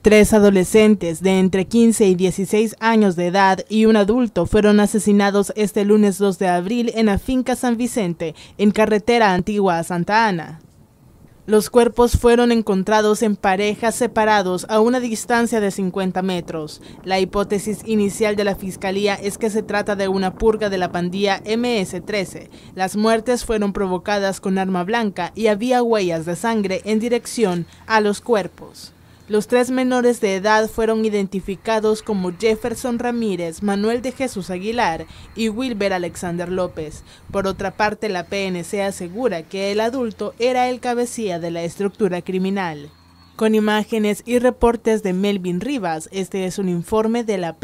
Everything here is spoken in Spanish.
Tres adolescentes de entre 15 y 16 años de edad y un adulto fueron asesinados este lunes 2 de abril en la finca San Vicente, en carretera antigua a Santa Ana. Los cuerpos fueron encontrados en parejas separados a una distancia de 50 metros. La hipótesis inicial de la fiscalía es que se trata de una purga de la pandilla MS-13. Las muertes fueron provocadas con arma blanca y había huellas de sangre en dirección a los cuerpos. Los tres menores de edad fueron identificados como Jefferson Ramírez, Manuel de Jesús Aguilar y Wilber Alexander López. Por otra parte, la PNC asegura que el adulto era el cabecilla de la estructura criminal. Con imágenes y reportes de Melvin Rivas, este es un informe de la